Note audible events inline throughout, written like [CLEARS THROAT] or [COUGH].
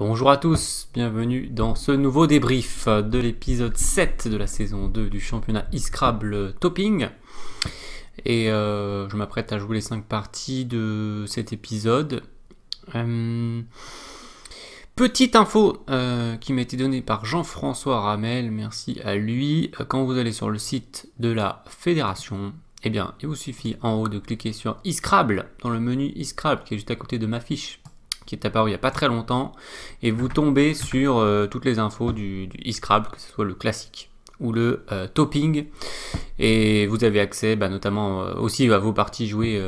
Bonjour à tous, bienvenue dans ce nouveau débrief de l'épisode 7 de la saison 2 du championnat iscrable Topping. Et euh, je m'apprête à jouer les 5 parties de cet épisode. Euh, petite info euh, qui m'a été donnée par Jean-François Ramel, merci à lui. Quand vous allez sur le site de la fédération, eh bien, il vous suffit en haut de cliquer sur iscrable dans le menu iscrable qui est juste à côté de ma fiche qui est apparu il n'y a pas très longtemps, et vous tombez sur euh, toutes les infos du, du e que ce soit le classique ou le euh, topping, et vous avez accès bah, notamment euh, aussi à vos parties jouées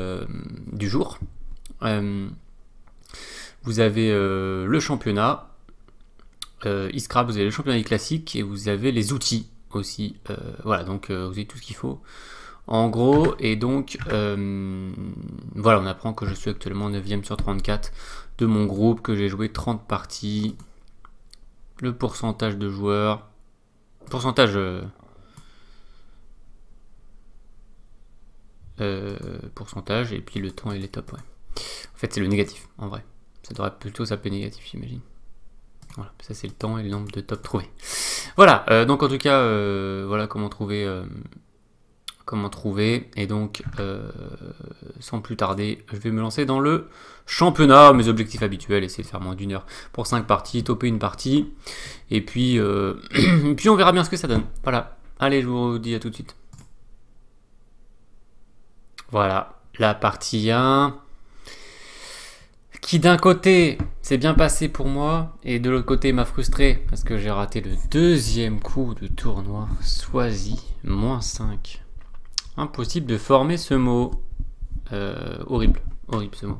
du jour. vous avez le championnat, e vous avez le championnat classique et vous avez les outils aussi. voilà, donc vous avez tout ce qu'il faut en gros. Et donc, voilà, on apprend que je suis actuellement 9ème sur 34 mon groupe que j'ai joué 30 parties, le pourcentage de joueurs, pourcentage euh, euh, pourcentage et puis le temps et les top En fait, c'est le négatif en vrai. Ça devrait plutôt s'appeler négatif, j'imagine. Voilà, ça c'est le temps et le nombre de top trouvés. Voilà, euh, donc en tout cas, voilà comment trouver comment trouver. Et donc, euh, sans plus tarder, je vais me lancer dans le championnat. Mes objectifs habituels, essayer de faire moins d'une heure pour 5 parties, toper une partie. Et puis, euh, [CLEARS THROAT] puis on verra bien ce que ça donne. Voilà. Allez, je vous dis à tout de suite. Voilà, la partie 1 qui d'un côté s'est bien passé pour moi et de l'autre côté m'a frustré parce que j'ai raté le deuxième coup de tournoi Sois-y, moins 5. Impossible de former ce mot. Euh, horrible. Horrible ce mot.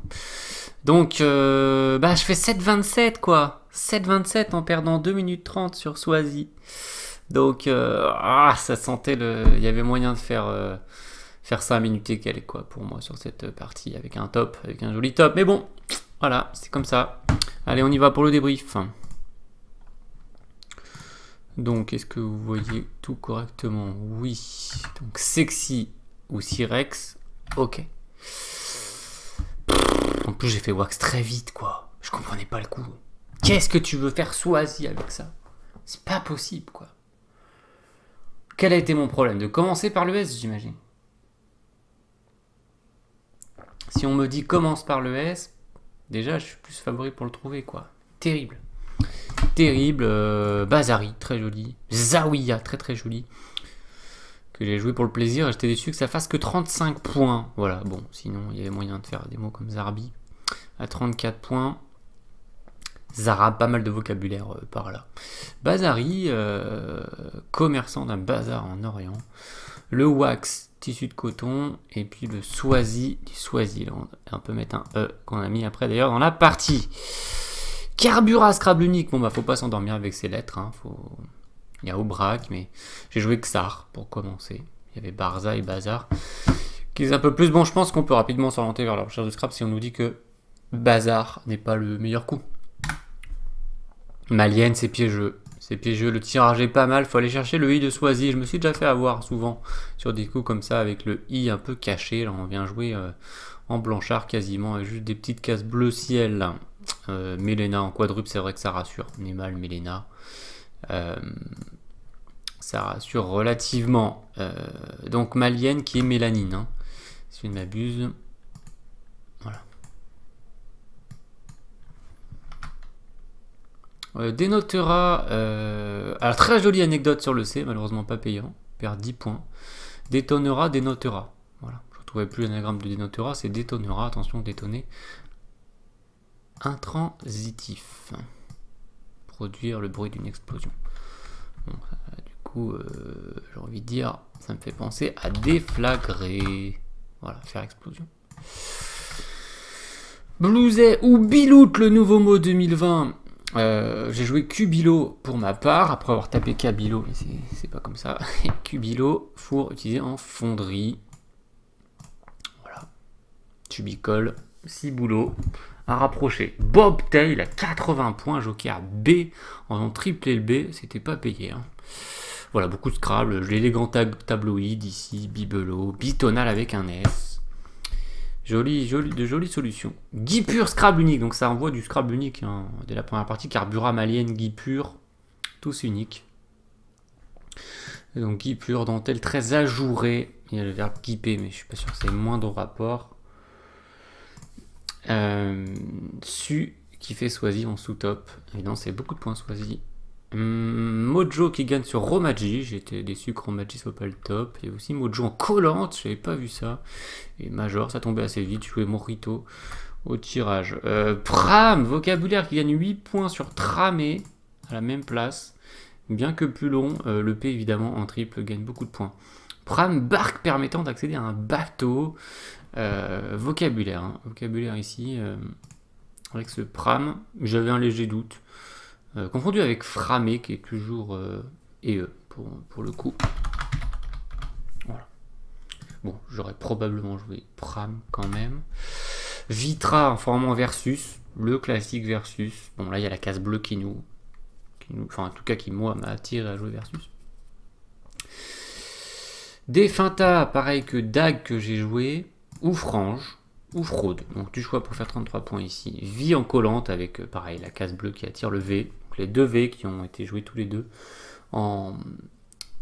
Donc, euh, bah, je fais 7,27 quoi. 7,27 en perdant 2 minutes 30 sur Swazi. Donc, euh, ah, ça sentait le. Il y avait moyen de faire, ça faire à et est quoi pour moi sur cette partie avec un top, avec un joli top. Mais bon, voilà, c'est comme ça. Allez, on y va pour le débrief. Donc, est-ce que vous voyez tout correctement Oui. Donc, sexy ou sirex Ok. En plus, j'ai fait wax très vite, quoi. Je comprenais pas le coup. Qu'est-ce que tu veux faire soit-y avec ça C'est pas possible, quoi. Quel a été mon problème De commencer par le S, j'imagine. Si on me dit commence par le S, déjà, je suis plus favori pour le trouver, quoi. Terrible terrible. Euh, Bazari, très joli. Zawiya, très très joli. Que j'ai joué pour le plaisir et j'étais déçu que ça fasse que 35 points. Voilà, bon, sinon il y avait moyen de faire des mots comme Zarbi à 34 points. Zara, pas mal de vocabulaire euh, par là. Bazari, euh, commerçant d'un bazar en Orient. Le wax, tissu de coton. Et puis le Swazi du Swaziland. On peut mettre un E qu'on a mis après d'ailleurs dans la partie. Carbura Scrabble unique. Bon, bah, faut pas s'endormir avec ces lettres. Hein. Il y a Aubrac, mais j'ai joué Xar pour commencer. Il y avait Barza et Bazar. Qui est un peu plus bon, je pense qu'on peut rapidement s'orienter vers la recherche de Scrabble si on nous dit que Bazar n'est pas le meilleur coup. Malienne, c'est piégeux. C'est piégeux, le tirage est pas mal, faut aller chercher le i de Soisy. Je me suis déjà fait avoir souvent sur des coups comme ça avec le i un peu caché. Là, on vient jouer euh, en blanchard quasiment avec juste des petites cases bleu ciel. Euh, méléna en quadruple, c'est vrai que ça rassure. Nemal, Melena. Euh, ça rassure relativement. Euh, donc malienne qui est mélanine. Hein. si je ne m'abuse. Voilà. dénotera. alors, très jolie anecdote sur le C, malheureusement pas payant, perd 10 points. Détonnera, dénotera. Voilà, je ne trouvais plus l'anagramme de dénotera, c'est détonnera, attention, détonner intransitif. Produire le bruit d'une explosion. du coup, euh, j'ai envie de dire, ça me fait penser à déflagrer. Voilà, faire explosion. Blouset ou Biloute, le nouveau mot 2020. Euh, j'ai joué Cubilo pour ma part, après avoir tapé Cabilo, mais c'est pas comme ça. Cubilo, [LAUGHS] four utiliser en fonderie. Voilà. Tubicole, ciboulot à rapprocher. Bob Tail à 80 points, à B en triplé le B, c'était pas payé. Hein. Voilà, beaucoup de Scrabble, l'élégant tabloïd ici, Bibelot, bitonal avec un S. Jolie, jolie, de jolies solutions. Guy Scrabble unique, donc ça envoie du Scrabble unique hein, dès la première partie, Carbura malienne, Guy tous uniques. donc Guy dentelle très ajourée. Il y a le verbe guipé, mais je suis pas sûr que c'est moins rapport. Euh, Su qui fait Swazi en sous-top. Évidemment, c'est beaucoup de points Swazi. Hum, Mojo qui gagne sur Romaji, j'étais déçu que Romaji soit pas le top. Il y a aussi Mojo en collante, j'avais pas vu ça. Et Major, ça tombait assez vite, jouais Morito au tirage. Euh, Pram, vocabulaire qui gagne 8 points sur Tramé, à la même place. Bien que plus long, euh, le P évidemment en triple gagne beaucoup de points. Pram, barque permettant d'accéder à un bateau. Euh, vocabulaire, hein. vocabulaire ici, euh, avec ce pram, j'avais un léger doute. Euh, confondu avec framé, qui est toujours E pour, le coup. Bon, j'aurais probablement joué Pram quand même. Vitra en formant versus, le classique versus. Bon, là, il y a la case bleue qui nous, qui nous enfin, en tout cas, qui moi m'a attiré à jouer versus. Des pareil que Dag que j'ai joué ou frange ou fraude. Donc tu choix pour faire 33 points ici. Vie en collante avec euh, pareil la case bleue qui attire le V. Donc les deux V qui ont été joués tous les deux en,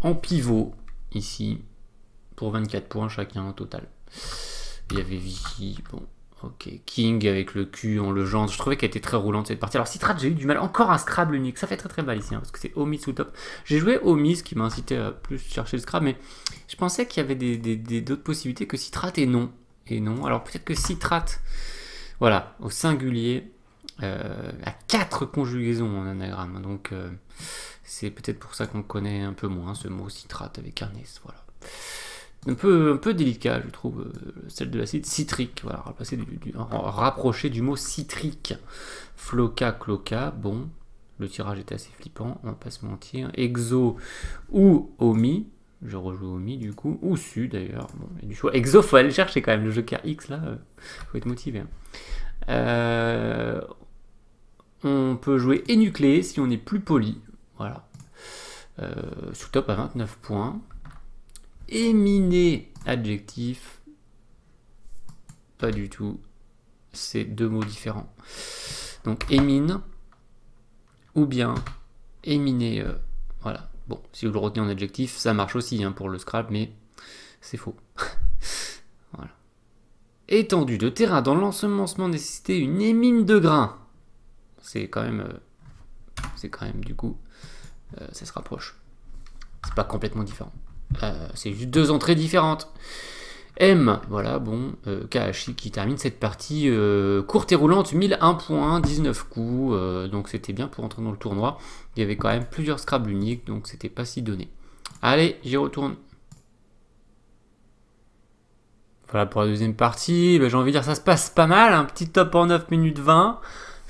en pivot ici pour 24 points chacun au total. Il y avait vie bon, ok, King avec le cul en le Je trouvais qu'elle était très roulante cette partie. Alors Citrate, j'ai eu du mal, encore un Scrabble unique, ça fait très très mal ici, hein, parce que c'est Omis sous top. J'ai joué Omis qui m'a incité à plus chercher le Scrabble, mais je pensais qu'il y avait d'autres possibilités que Citrate et non et non. Alors peut-être que citrate, voilà, au singulier, à euh, quatre conjugaisons en anagramme. Donc euh, c'est peut-être pour ça qu'on connaît un peu moins ce mot citrate avec un S. Voilà. Un peu, un peu délicat, je trouve, euh, celle de l'acide citrique. Voilà, passer, du, du mot citrique. Floca, cloca, bon, le tirage est assez flippant, on va pas se mentir. Exo ou omi, je rejoue au mi du coup, ou su d'ailleurs. Bon, il y a du choix. Exo, faut aller chercher quand même, le joker X là, il euh, faut être motivé. Hein. Euh, on peut jouer énuclé si on est plus poli. Voilà. Euh, sous top à 29 points. Éminé, adjectif. Pas du tout. C'est deux mots différents. Donc émine, ou bien éminé voilà, Bon, si vous le retenez en adjectif, ça marche aussi hein, pour le scrap, mais c'est faux. [LAUGHS] voilà. Étendue de terrain dans l'ensemencement nécessité, une émine de grains. C'est quand même. Euh, c'est quand même, du coup, euh, ça se rapproche. C'est pas complètement différent. Euh, c'est juste deux entrées différentes. M, voilà, bon, euh, qui termine cette partie euh, courte et roulante, 1001 points, 19 coups, euh, donc c'était bien pour entrer dans le tournoi. Il y avait quand même plusieurs Scrabble uniques, donc c'était pas si donné. Allez, j'y retourne. Voilà pour la deuxième partie, bah, j'ai envie de dire ça se passe pas mal, un petit top en 9 minutes 20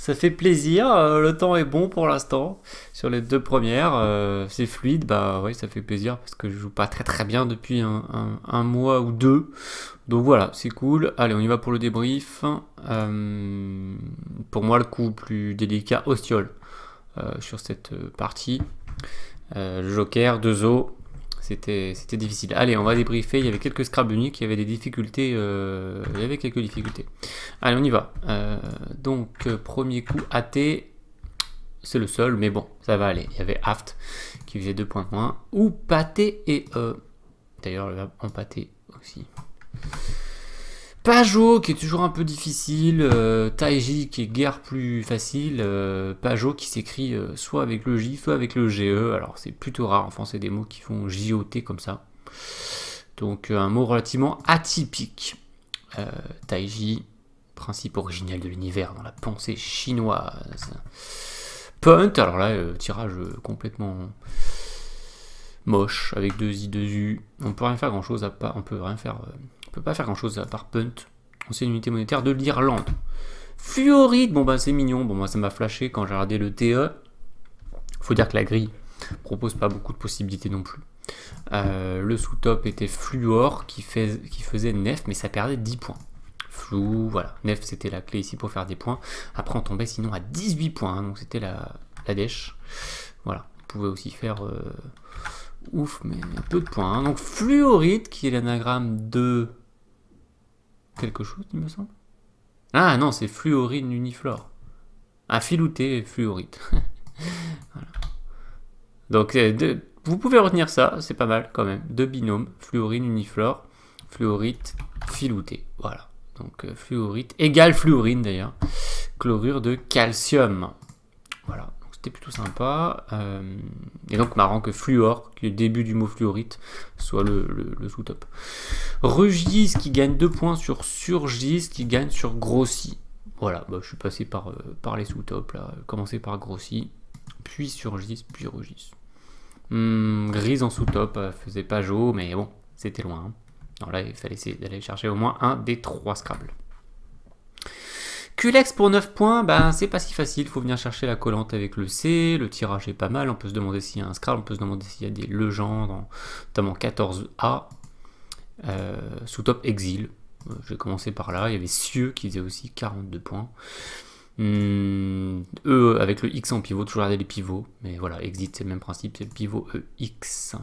ça fait plaisir. Euh, le temps est bon pour l'instant. Sur les deux premières, euh, c'est fluide. Bah oui, ça fait plaisir parce que je joue pas très très bien depuis un, mois ou deux. Donc voilà, c'est cool. Allez, on y va pour le débrief. Euh, pour moi, le coup plus délicat, Ostiol, sur cette partie. Joker, deux os, c'était difficile. Allez, on va débriefer. Il y avait quelques scraps uniques, il y avait des difficultés. Euh, il y avait quelques difficultés. Allez, on y va. Euh, donc, euh, premier coup, athée c'est le seul, mais bon, ça va aller. Il y avait aft qui faisait deux points de Ou pâté et E. D'ailleurs, verbe pâté aussi. Pajot qui est toujours un peu difficile, euh, Taiji qui est guère plus facile, euh, Pajot qui s'écrit euh, soit avec le J, soit avec le GE. Alors c'est plutôt rare en français des mots qui font JOT comme ça. Donc un mot relativement atypique. Taiji, principe originel de l'univers dans la pensée chinoise. Punt, alors là, tirage complètement moche avec deux i, deux u. On peut rien faire grand chose à pas, on peut rien faire ne peut pas faire grand chose à part punt. une unité monétaire de l'Irlande. Fluoride, bon bah c'est mignon. Bon moi ça m'a flashé quand j'ai regardé le TE. Faut dire que la grille propose pas beaucoup de possibilités non plus. Euh, le sous-top était Fluor qui, fait, qui faisait Nef, mais ça perdait 10 points. Flou, voilà. Nef c'était la clé ici pour faire des points. Après on tombait sinon à 18 points, hein, donc c'était la, dèche. Voilà. On pouvait aussi faire euh, ouf, mais peu de points. Hein. Donc Fluorite qui est l'anagramme de quelque chose, il me semble. Ah non, c'est fluorine uniflore. À ah, filouté fluorite. [LAUGHS] Donc, euh, vous pouvez retenir ça, c'est pas mal quand même. Deux binômes, fluorine uniflore, fluorite filouté. Voilà. Donc, euh, fluorite égale fluorine d'ailleurs. Chlorure de calcium. Voilà c'était plutôt sympa. Euh, et donc marrant que fluor, le début du mot fluorite, soit le, sous-top. rugis qui gagne deux points sur Surgis qui gagne sur Grossi. Voilà, bah, je suis passé par, euh, par les sous top là. Commencer par Grossi, puis Surgis, puis rugis hmm, grise en sous-top euh, faisait pas jaune, mais bon, c'était loin. Alors hein. là, il fallait essayer d'aller chercher au moins un des trois Scrabble. Culex pour 9 points, ben c'est pas si facile, Il faut venir chercher la collante avec le C, le tirage est pas mal, on peut se demander s'il y a un Scrabble, on peut se demander s'il y a des Legends, notamment 14A, euh, sous top Exil, euh, j'ai commencé par là, il y avait Cieux qui faisait aussi 42 points, hmm, E avec le X en pivot, toujours regarder les pivots, mais voilà, Exit c'est le même principe, c'est le pivot EX.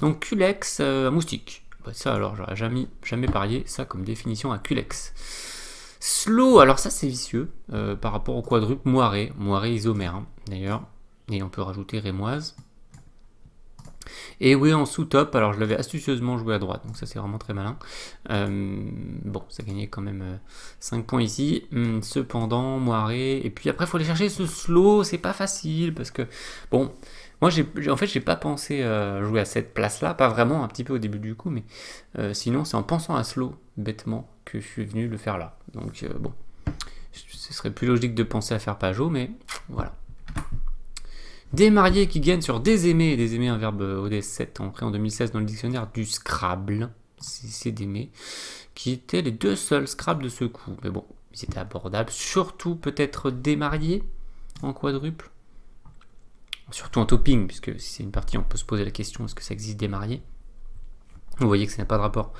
Donc Culex, à euh, moustique, bah, ça alors j'aurais jamais, jamais parié ça comme définition à Culex. Slow, alors ça c'est vicieux euh, par rapport au quadruple moiré, moiré isomère hein, d'ailleurs, et on peut rajouter rémoise. Et oui, en sous-top, alors je l'avais astucieusement joué à droite, donc ça c'est vraiment très malin. Euh, bon, ça gagnait quand même 5 euh, points ici. Hum, cependant, Moiré, et puis après il faut aller chercher ce slow, c'est pas facile, parce que, bon, moi, j'ai, en fait, j'ai pas pensé euh, jouer à cette place-là, pas vraiment, un petit peu au début du coup, mais euh, sinon, c'est en pensant à slow, bêtement, que je suis venu le faire là. Donc, euh, bon, ce serait plus logique de penser à faire Pajot, mais voilà. Des mariés qui gagnent sur des aimés, des un verbe ODS7, ancré en 2016 dans le dictionnaire du Scrabble, c'est d'aimer, qui étaient les deux seuls Scrabble de ce coup. Mais bon, ils abordable. surtout peut-être des en quadruple surtout en topping, puisque si c'est une partie, on peut se poser la question est-ce que ça existe des mariés Vous voyez que ça n'a pas de rapport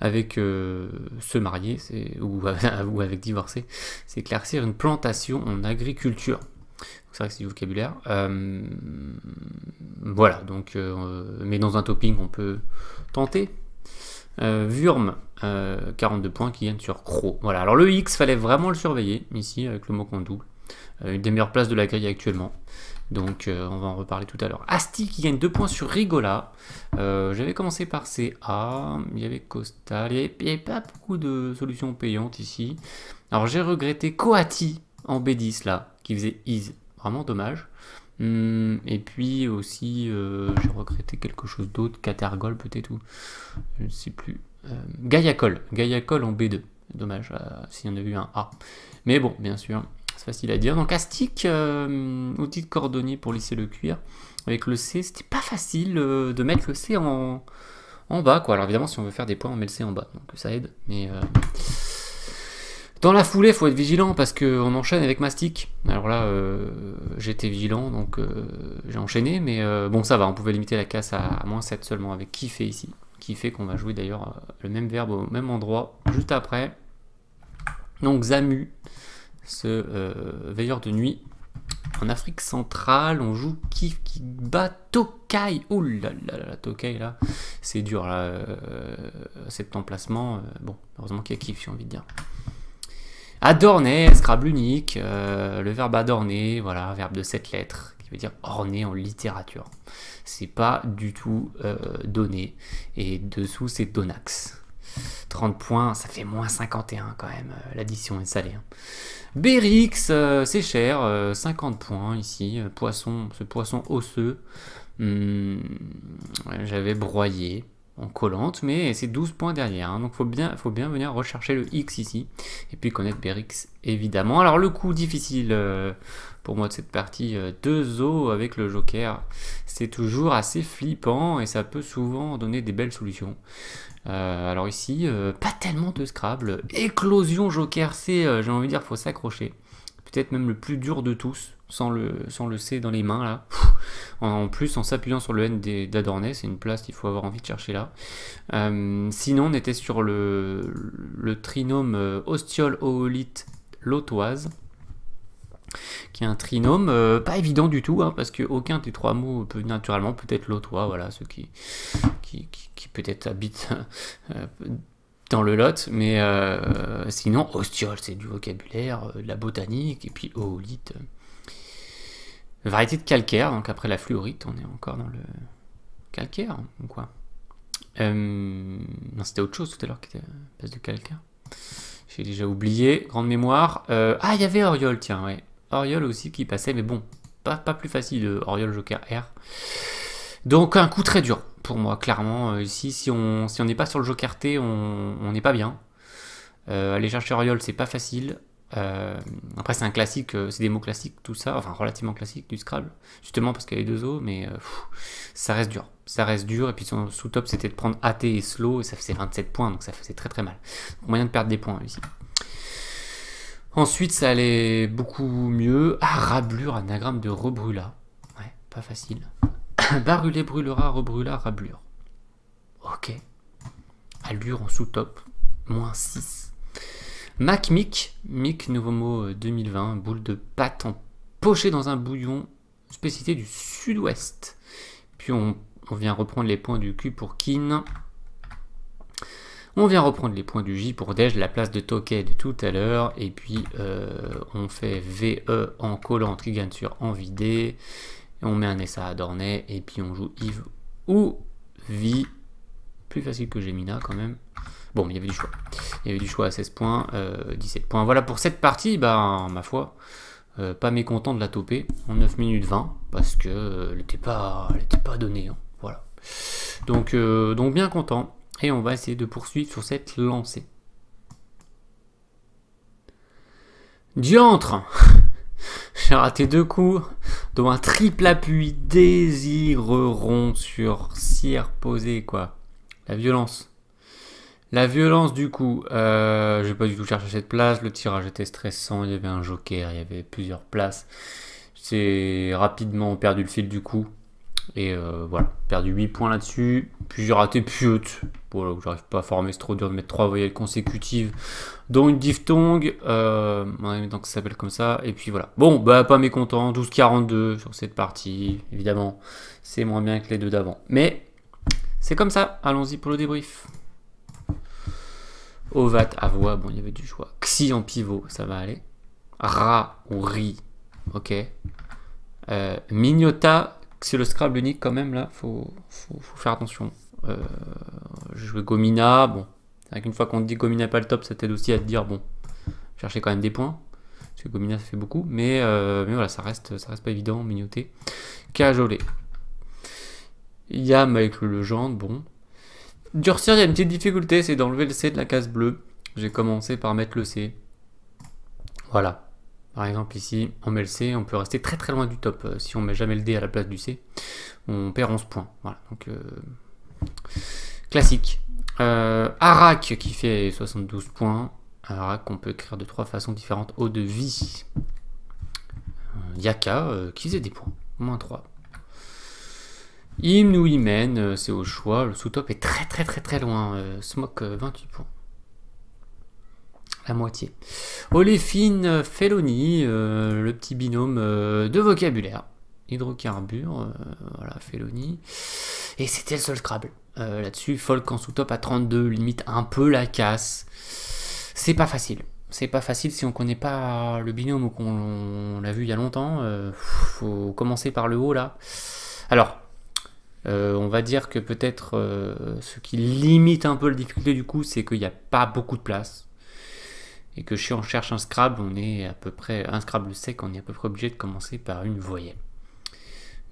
avec euh, se marier [LAUGHS] ou, avec divorcer. C'est éclaircir une plantation en agriculture. C'est vrai que c'est du vocabulaire. Euh, voilà, donc, euh, mais dans un topping, on peut tenter. Wurm, 42 points qui viennent sur Cro. Voilà, alors le X, fallait vraiment le surveiller ici avec le mot qu'on double. une des meilleures places de la grille actuellement. Donc euh, on va en reparler tout à l'heure. Asti qui gagne 2 points sur Rigola. Euh, j'avais commencé par CA, il y avait Costa, il n'y avait, pas beaucoup de solutions payantes ici. Alors j'ai regretté Coati en B10 là, qui faisait Ease. Vraiment dommage. Hum, et puis aussi euh, j'ai regretté quelque chose d'autre, Catergol peut-être ou je ne sais plus. Gaiacol, Gaiacol en B2. Dommage s'il y en a eu un A. Mais bon, bien sûr, facile à dire. Donc astic, euh, outil de cordonnier pour lisser le cuir. Avec le C, c'était pas facile euh, de mettre le C en, bas. Quoi. Alors évidemment, si on veut faire des points, on met le C en bas, donc ça aide. Mais euh, dans la foulée, il faut être vigilant parce qu'on enchaîne avec mastic. Alors là, j'étais vigilant, donc j'ai enchaîné. Mais bon, ça va, on pouvait limiter la casse à, moins 7 seulement avec kiffé ici. Kiffé, qu'on va jouer d'ailleurs le même verbe au même endroit juste après. Donc Zamu, ce euh, veilleur de nuit. En Afrique centrale, on joue Kif qui bat Tokai. Ouh là là là, Tokai là, c'est dur là, euh, cet emplacement. Euh, bon, heureusement qu'il y a Kif, j'ai envie de dire. Adorné, Scrabble unique, le verbe adorner, voilà, verbe de 7 lettres, qui veut dire orné en littérature. C'est pas du tout donné. Et dessous, c'est donax. 30 points, ça fait moins 51 quand même, euh, l'addition est salée. Hein. Berix, euh, c'est cher, 50 euh, points ici, poisson, ce poisson osseux, hmm, j'avais broyé en collante, mais c'est 12 points derrière, hein, donc faut bien, faut bien venir rechercher le X ici, et puis connaître Berix, évidemment. Alors le coup difficile pour moi de cette partie, 2 os avec le Joker, c'est toujours assez flippant, et ça peut souvent donner des belles solutions. Euh, alors ici, euh, pas tellement de Scrabble. Éclosion Joker C, euh, j'ai envie de dire, faut s'accrocher. Peut-être même le plus dur de tous, sans le, sans le C dans les mains là. En plus, en s'appuyant sur le N d'Adornay, c'est une place qu'il faut avoir envie de chercher là. sinon, on était sur le, trinôme ostiole, oolite, lotoise qui est un trinôme euh, pas évident du tout, hein, parce aucun des trois mots peut naturellement, peut-être l'autois, voilà, ceux qui, qui, peut-être habitent euh, dans le Lot, mais euh, sinon, ostiole, c'est du vocabulaire, de la botanique, et puis oolite. Variété de calcaire, donc après la fluorite, on est encore dans le calcaire, ou quoi Non, c'était autre chose tout à l'heure qui était de calcaire. J'ai déjà oublié, grande mémoire. ah, il y avait Oriole, tiens, ouais. Oriol aussi qui passait, mais bon, pas, plus facile, euh, Oriole Joker R. Donc un coup très dur pour moi, clairement. Euh, ici, si on si n'est pas sur le Joker T, on n'est pas bien. Euh, aller chercher Oriol, c'est pas facile. après, c'est un classique, c'est des mots classiques, tout ça, enfin relativement classique du Scrabble, justement parce qu'il y a les deux os mais ça reste dur. Ça reste dur, et puis son sous-top c'était de prendre AT et slow, et ça faisait 27 points, donc ça faisait très très mal. moyen de perdre des points ici. Ensuite, ça allait beaucoup mieux. Ah, rablure, anagramme de rebrûla. Ouais, pas facile. [COUGHS] Barulé, brûlera, rebrûla, rablure. Ok. Allure en sous-top, moins 6. Mac Mic, Mic, nouveau mot 2020, euh, boule de pâte empochée dans un bouillon, spécialité du sud-ouest. Puis on, vient reprendre les points du cul pour Kin. On vient reprendre les points du J pour Dej, la place de Toké de tout à l'heure, et puis euh, on fait VE en collant qui gagne sur en vidé, on met un SA à Dornay. et puis on joue Yves ou Vi, plus facile que Gemina quand même. Bon, il y avait du choix. Il y avait du choix à 16 points, 17 euh, points. Voilà pour cette partie, bah, ma foi, euh, pas mécontent de la toper en 9 minutes 20, parce que n'était pas, elle pas donnée. Hein. Voilà. Donc, donc bien content. Et on va essayer de poursuivre sur cette lancée. Diantre [LAUGHS] J'ai raté deux coups, dont un triple appui désireront sur cire posée, quoi. La violence. La violence du coup, Je euh, j'ai pas du tout cherché cette place, le tirage était stressant, il y avait un joker, il y avait plusieurs places. J'ai rapidement perdu le fil du coup. Et euh, voilà, perdu 8 points là-dessus. Puis j'ai raté Piot. Voilà, j'arrive pas à former, c'est trop dur de mettre 3 voyelles consécutives dans une diphtongue. Euh, donc ça s'appelle comme ça. Et puis voilà. Bon, bah pas mécontent. 12-42 sur cette partie. Évidemment, c'est moins bien que les deux d'avant. Mais c'est comme ça. Allons-y pour le débrief. Ovat, voix, bon, il y avait du choix. Xi en pivot, ça va aller. Ra, ou Ri Ok. Euh, Mignota, c'est le Scrabble unique quand même, là, faut, faut, faire attention. Euh, je jouais Gomina, bon, Une fois qu'on dit Gomina pas le top, ça t'aide aussi à te dire, bon, chercher quand même des points, parce que Gomina ça fait beaucoup, mais, euh, voilà, ça reste, ça reste pas évident, mignoté. Cajolé. Yam avec le legende, bon. Durcir, il y a une petite difficulté, c'est d'enlever le C de la case bleue. J'ai commencé par mettre le C. Voilà. Par exemple ici, on met le C, on peut rester très très loin du top. Euh, si on met jamais le D à la place du C, on perd 11 points. Voilà, donc euh, classique. Euh, Arak qui fait 72 points. Arak on peut écrire de trois façons différentes. haut de vie. Yaka qui faisait des points. Moins 3. Hymne ou Imen, c'est au choix. Le sous-top est très très très très loin. Smoke 28 points la moitié. Oléphine, felony, euh, le petit binôme euh, de vocabulaire. Hydrocarbure, euh, voilà, félonie. Et c'était le seul Scrabble. Là-dessus, Folk en sous-top à 32, limite un peu la casse. C'est pas facile. C'est pas facile si on connaît pas le binôme qu'on l'a vu il y a longtemps. faut commencer par le haut là. Alors, on va dire que peut-être ce qui limite un peu la difficulté du coup, c'est qu'il n'y a pas beaucoup de place et que si on cherche un Scrabble, on est à peu près un Scrabble sec, on est à peu près obligé de commencer par une voyelle.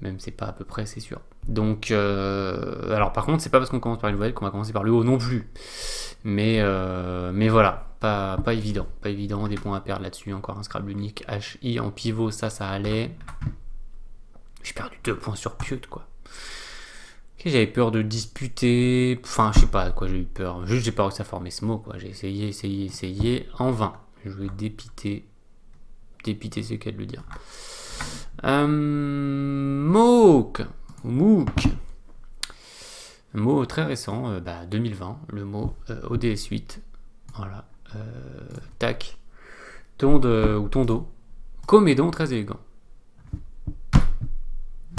Même c'est pas à peu près, c'est sûr. Donc, euh, alors par contre, c'est pas parce qu'on commence par une voyelle qu'on va commencer par le haut non plus. Mais, euh, mais voilà, pas, pas évident, pas évident, des points à perdre là-dessus. Encore un Scrabble unique, I en pivot, ça, ça allait. J'ai perdu deux points sur Piute, quoi. J'avais peur de disputer, enfin je sais pas quoi j'ai eu peur, juste j'ai pas réussi à former ce mot quoi, j'ai essayé, essayé, essayé, en vain. Je vais dépiter, dépiter ce qu'elle veut dire. Euh, moque, MOOC, mot très récent, 2020, euh, bah, le mot euh, ODS 8, voilà, euh, tac, tonde ou tondo. comédon très élégant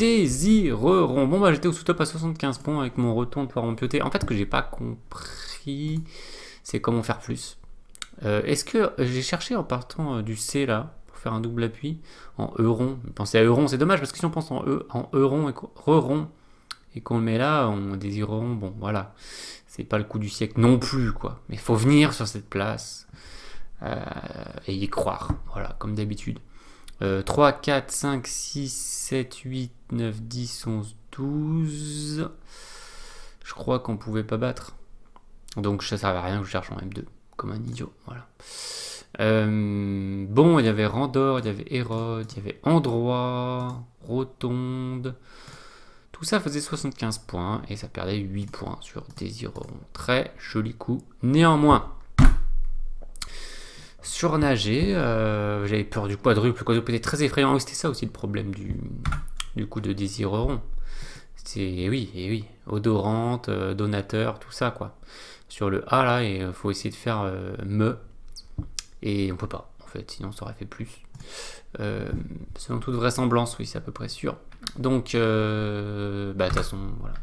désireront. Bon, bah, j'étais au sous-top à 75 points avec mon retour de en pioté. En fait, que j'ai pas compris, c'est comment faire plus. Euh, est-ce que j'ai cherché en partant euh, du C là pour faire un double appui en euron Pensez à euron c'est dommage parce que si on pense en e, euron et rond et qu'on le met là, on désireront. Bon, voilà, c'est pas le coup du siècle non plus quoi. Mais faut venir sur cette place euh, et y croire. Voilà, comme d'habitude. 3, 4, 5, 6, 7, 8, 9, 10, 11, 12. Je crois qu'on pouvait pas battre. Donc ça ne servait à rien que je cherche en M2, comme un idiot. Voilà. Euh, bon, il y avait Randor, il y avait Hérode, il y avait Endroit, Rotonde. Tout ça faisait 75 points et ça perdait 8 points sur Désireron. Très joli coup. Néanmoins, surnager. Euh, j'avais peur du quadruple. Le quadruple était très effrayant. C'était ça aussi le problème du, coup de désireron C'est oui, et oui, odorante, euh, donateur, tout ça quoi. Sur le A là, il euh, faut essayer de faire me et on peut pas en fait, sinon ça aurait fait plus. selon toute vraisemblance, oui, c'est à peu près sûr. Donc, bah, de toute façon, voilà.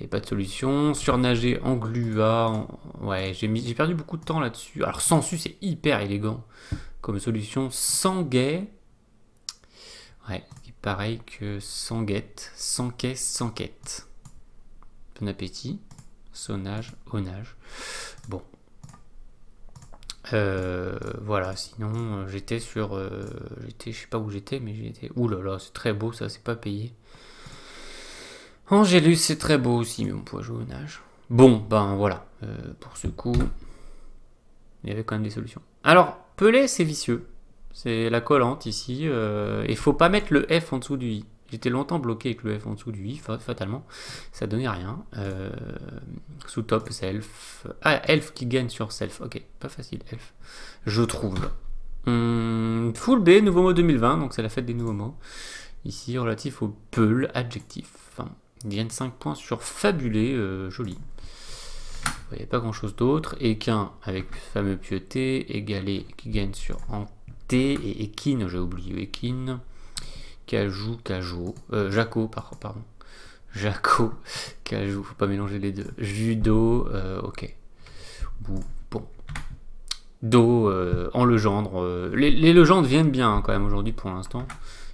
Et pas de solution. Surnager en gluva. Ouais, j'ai perdu beaucoup de temps là-dessus. Alors, sans su, c'est hyper élégant comme solution. Sanguet. Ouais, pareil que sans guette. sanguet sans quête. Bon appétit. Sonnage, nage. Bon. Euh, voilà, sinon euh, j'étais sur. Euh, j'étais, je sais pas où j'étais, mais j'étais. Ouh là là, c'est très beau ça, c'est pas payé. Angélus, c'est très beau aussi, mais on pourrait jouer au nage. Bon, ben voilà. Euh, pour ce coup, il y avait quand même des solutions. Alors, Pelé, c'est vicieux. C'est la collante ici. il euh, ne faut pas mettre le F en dessous du I. J'étais longtemps bloqué avec le F en dessous du I, fatalement. Ça donnait rien. Euh, sous top, c'est Elf. Ah, Elf qui gagne sur Self. Ok, pas facile, Elf. Je trouve. Hmm, full B, nouveau mot 2020, donc c'est la fête des nouveaux mots. Ici, relatif au Peul, adjectif. Ils gagnent 5 points sur Fabulé, euh, joli. Il n'y a pas grand chose d'autre. Équin avec fameux pieuté, égalé qui gagne sur Anté et Équine, j'ai oublié Équine. Cajou, Cajou, euh, Jaco, pardon. Jaco, [LAUGHS] Cajou, faut pas mélanger les deux. Judo, euh, ok. bon. Do, en legendre. Les, les, legendes viennent bien hein, quand même aujourd'hui pour l'instant.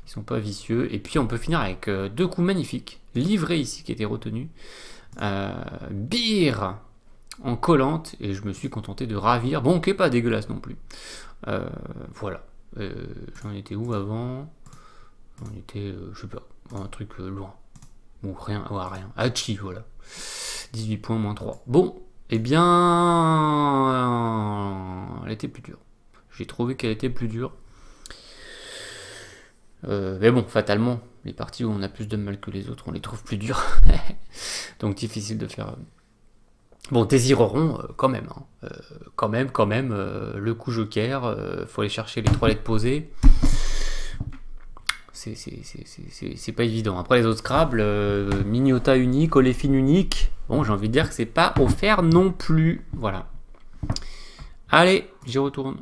Ils sont pas vicieux. Et puis on peut finir avec deux coups magnifiques livré ici qui était retenu. Euh, en collante et je me suis contenté de ravir. Bon, qui n'est pas dégueulasse non plus. Euh, voilà. Euh, j'en étais où avant j'en étais, euh, je sais pas, un truc loin. Ou rien, ou à rien. achi voilà. 18 points, moins 3. Bon, eh bien, elle était plus dure. J'ai trouvé qu'elle était plus dure. mais bon, fatalement, les parties où on a plus de mal que les autres, on les trouve plus dures. [LAUGHS] Donc difficile de faire. Euh, bon, désireront euh, hein. euh, quand même. quand même, quand même, le coup joker, faut aller chercher les trois lettres posées. C'est pas évident. Après les autres Scrabble, miniota unique, Olefine unique. Bon, j'ai envie de dire que c'est pas offert non plus. Voilà. Allez, j'y retourne.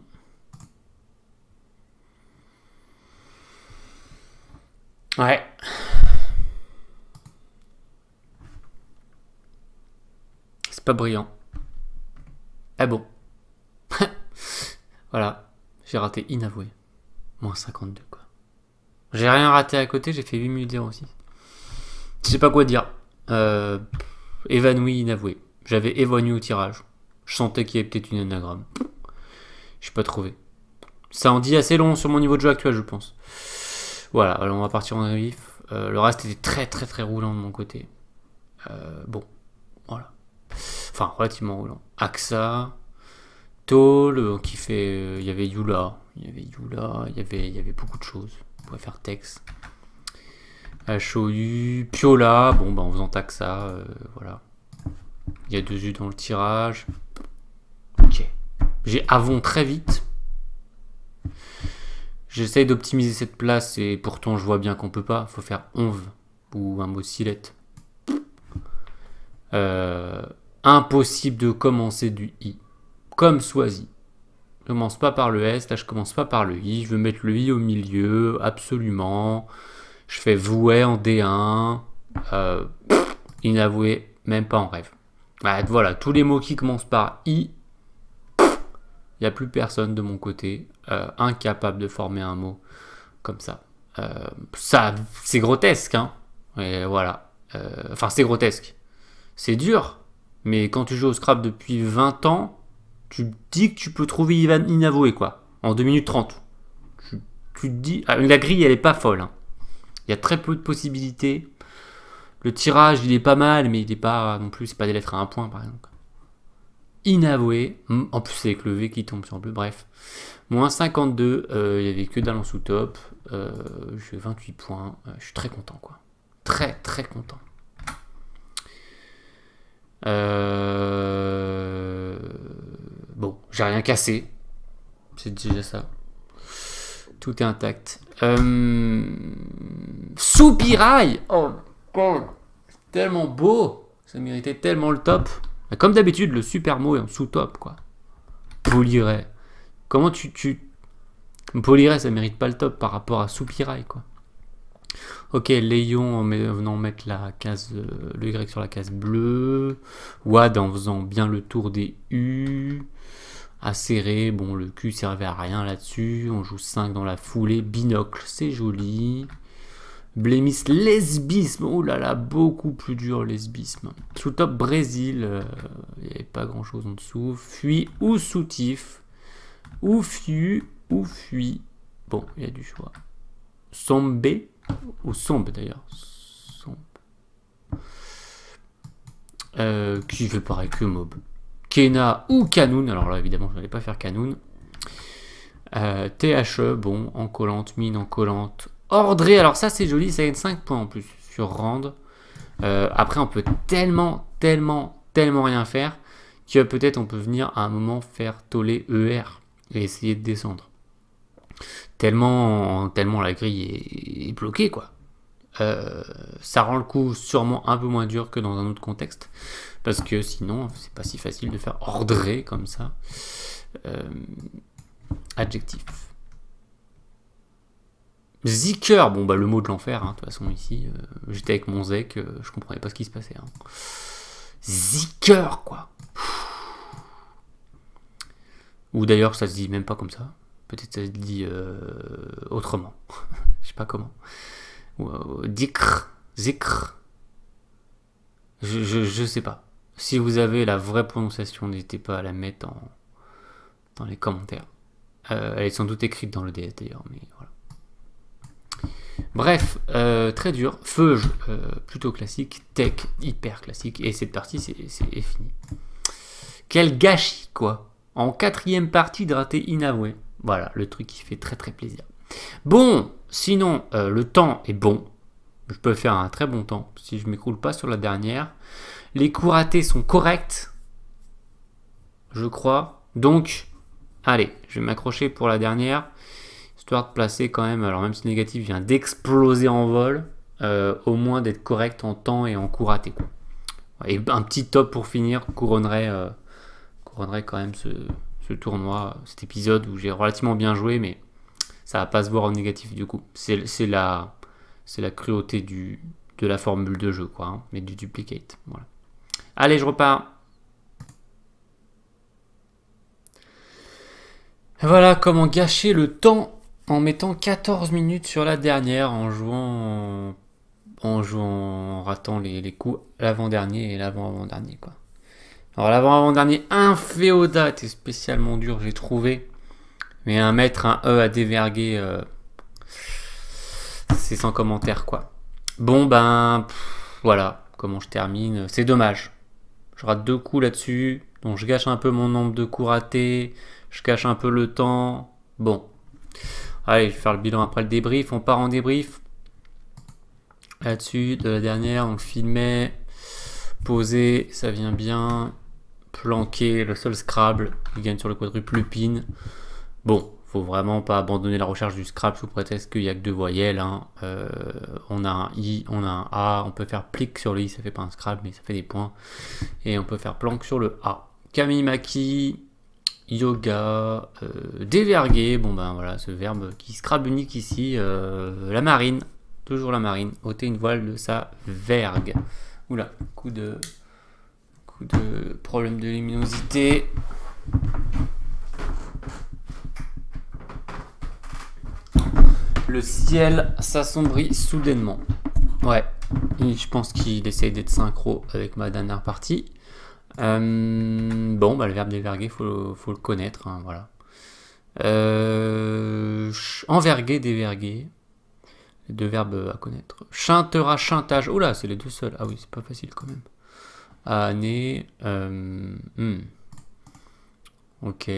Ouais. C'est pas brillant. Ah bon. [LAUGHS] voilà. J'ai raté inavoué. Moins 52, quoi. J'ai rien raté à côté, j'ai fait 8 minutes aussi. Je sais pas quoi dire. Euh, évanoui, inavoué. J'avais évanoui au tirage. Je sentais qu'il y avait peut-être une anagramme. Je pas trouvé. Ça en dit assez long sur mon niveau de jeu actuel, je pense. Voilà, alors on va partir en vif. Euh, le reste était très très très roulant de mon côté. Euh, bon, voilà. Enfin, relativement roulant. AXA, Toll, euh, qui fait. Il y avait Yula. Il y avait Yula, il y avait, il y avait beaucoup de choses. On pourrait faire Tex. HOU, Piola, bon ben en faisant AXA, voilà. Il y a deux U dans le tirage. Ok. J'ai avant très vite. J'essaye d'optimiser cette place et pourtant je vois bien qu'on peut pas. Faut faire onve ou un mot silette. Euh, impossible de commencer du i. Comme sois-y. Je commence pas par le s, là je commence pas par le i. Je veux mettre le i au milieu, absolument. Je fais voué en d1. Euh, inavoué, même pas en rêve. Voilà, tous les mots qui commencent par i, plus personne de mon côté euh, incapable de former un mot comme ça. Euh, ça, c'est grotesque, hein. voilà. Euh, enfin, c'est grotesque. C'est dur, mais quand tu joues au Scrap depuis 20 ans, tu dis que tu peux trouver Ivan Inavoué, quoi, en 2 minutes 30. Tu, tu te dis. Ah, la grille, elle est pas folle. Hein. Il y a très peu de possibilités. Le tirage, il est pas mal, mais il n'est pas non plus, c'est pas des lettres à un point, par exemple inavoué. Hmm, en plus, avec le V qui tombe sur le bref. Moins 52, euh, il n'y avait que Dallon sous top. Euh, J'ai 28 points. Euh, je suis très content, quoi. Très, très content. Euh, bon, j'ai rien cassé. C'est déjà ça. Tout est intact. Soupirail Oh, tellement beau Ça méritait tellement le top. Bah, comme d'habitude, le super mot est en sous-top, quoi. Polirait. Comment tu... tu... Polirait, ça mérite pas le top par rapport à soupirail, quoi. Ok, Léon en venant mettre la case, euh, le Y sur la case bleue. Wad en faisant bien le tour des U. Acéré, bon, le Q servait à rien là-dessus. On joue 5 dans la foulée. Binocle, c'est joli. Blémis, lesbisme, oh là là, beaucoup plus dur lesbisme. Sous-top Brésil, euh, il n'y avait pas grand-chose en dessous. Fui ou soutif, ou fui ou fuit. Bon, il y a du choix. Sombe ou sombe d'ailleurs. Sombe. Euh, qui fait pareil que Mob. Kena ou Canoun, alors là évidemment je n'allais pas faire Canoun. Euh, THE, bon, en collante, mine en collante, Ordrer, alors ça c'est joli, ça gagne 5 points en plus sur rendre. Euh, après, on peut tellement, tellement, tellement rien faire que peut-être on peut venir à un moment faire toller ER et essayer de descendre. Tellement, tellement la grille est, bloquée, quoi. Euh, ça rend le coup sûrement un peu moins dur que dans un autre contexte, parce que sinon, c'est pas si facile de faire ordrer comme ça. Euh, adjectif. Zicker, bon bah le mot de l'enfer, hein, de toute façon ici, euh, j'étais avec mon zec, euh, je comprenais pas ce qui se passait. Hein. quoi. Ou d'ailleurs ça se dit même pas comme ça, peut-être ça se dit euh, autrement, [LAUGHS] je sais pas comment. Dikr, zikr, je, je, je, sais pas. Si vous avez la vraie prononciation, n'hésitez pas à la mettre en, dans les commentaires. elle est sans doute écrite dans le DS d'ailleurs, mais Bref, euh, très dur. Feuge, euh, plutôt classique. Tech, hyper classique. Et cette partie, c'est fini. Quel gâchis, quoi. En quatrième partie de raté inavoué. Voilà, le truc qui fait très très plaisir. Bon, sinon, euh, le temps est bon. Je peux faire un très bon temps si je m'écroule pas sur la dernière. Les coups ratés sont corrects. Je crois. Donc, allez, je vais m'accrocher pour la dernière histoire de placer quand même, alors même si négatif, vient d'exploser en vol, euh, au moins d'être correct en temps et en cours raté. Et un petit top pour finir couronnerait, euh, couronnerait quand même ce, tournoi, cet épisode où j'ai relativement bien joué, mais ça va pas se voir en négatif du coup. C'est la, la cruauté du, de la formule de jeu, quoi, hein, mais du duplicate. Allez, je repars. Voilà comment gâcher le temps en mettant 14 minutes sur la dernière, en jouant en, jouant, en ratant les, coups l'avant-dernier et l'avant-avant-dernier. quoi. Alors l'avant-avant-dernier, un féoda était spécialement dur, j'ai trouvé. Mais un mètre, un E à déverguer, euh, c'est sans commentaire quoi. Bon ben, voilà comment je termine. C'est dommage. Je rate deux coups là-dessus, donc je gâche un peu mon nombre de coups ratés, je cache un peu le temps. Bon. Allez, je vais faire le bilan après le débrief. On part en débrief. Là-dessus, de la dernière, on filmait. poser ça vient bien. Planquer, le seul Scrabble. Il gagne sur le quadruple pin Bon, faut vraiment pas abandonner la recherche du Scrabble sous prétexte qu'il n'y a que deux voyelles. Hein. Euh, on a un I, on a un A. On peut faire plique sur le I, ça fait pas un Scrabble, mais ça fait des points. Et on peut faire planque sur le A. Camille Maki, yoga, euh, déverguer, bon ben voilà, ce verbe qui se unique ici, euh, la marine, toujours la marine, ôter une voile de sa vergue. Oula, coup de, coup de problème de luminosité. Le ciel s'assombrit soudainement. Ouais, je pense qu'il essaye d'être synchro avec ma dernière partie. Euh, bon, bah, le verbe déverguer, faut, faut le connaître, hein, voilà. Euh, enverguer, déverguer. Les deux verbes à connaître. Chintera, chintage. Oh là, c'est les deux seuls. Ah oui, c'est pas facile quand même. Année. Euh, hmm. Ok.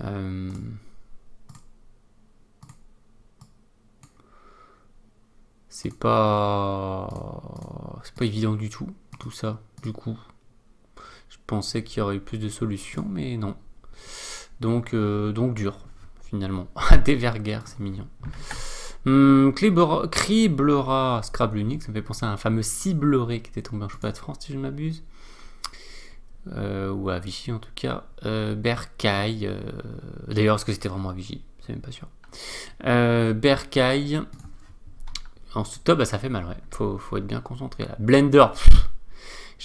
Euh, c'est pas. C'est pas évident du tout, tout ça, du coup pensais qu'il y aurait eu plus de solutions, mais non. Donc, euh, donc dur, finalement. [LAUGHS] Ah, des verguères c'est mignon. Hum, criblera Scrabble unique, ça me fait penser à un fameux cibleré qui était tombé en championnat de France, si je ne m'abuse. Euh, ou à Vichy en tout cas. Euh, Bercaille. Euh, d'ailleurs, est-ce que c'était vraiment à Vichy C'est même pas sûr. Bercaille. En ce top bah, ça fait mal, ouais. Faut, faut être bien concentré là. Blender.